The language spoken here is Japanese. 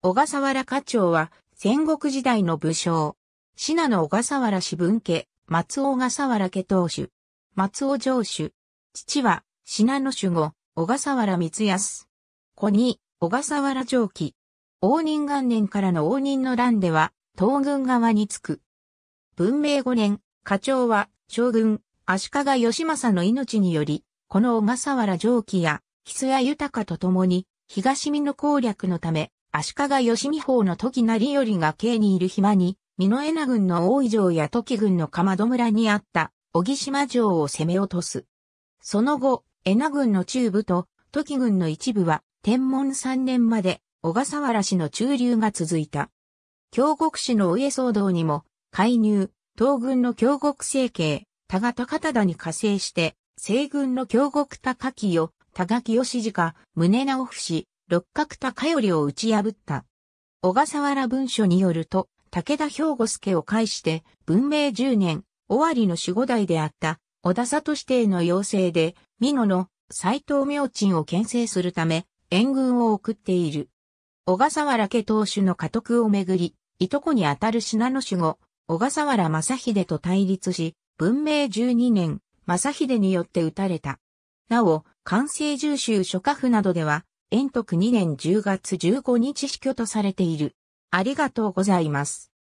小笠原家長は戦国時代の武将。信濃小笠原氏文家、松尾小笠原家当主。松尾城主。父は、信濃守護、小笠原光康。子に、小笠原城記。応仁元年からの応仁の乱では、東軍側につく。文明五年、課長は、将軍、足利義政の命により、この小笠原城記や、木須屋豊と共に、東美の攻略のため、足利義美法の時成頼が京にいる暇に、美濃枝郡の大井城や時郡の鎌戸村にあった、小木島城を攻め落とす。その後、恵那郡の中部と、時郡の一部は、天文三年まで、小笠原氏の駐留が続いた。京国氏のお家騒動にも、介入、東軍の京国政経、多賀高忠に加勢して、西軍の京国高木を、多賀清次か、宗直不氏、六角高頼を打ち破った。小笠原文書によると、武田兵庫助を介して、文明十年、終わりの守護代であった、小田里指定の要請で、美濃の斎藤明鎮を牽制するため、援軍を送っている。小笠原家当主の家督をめぐり、いとこにあたる品の守護、小笠原正秀と対立し、文明十二年、正秀によって撃たれた。なお、関西重州諸家府などでは、延徳2年10月15日死去とされている。ありがとうございます。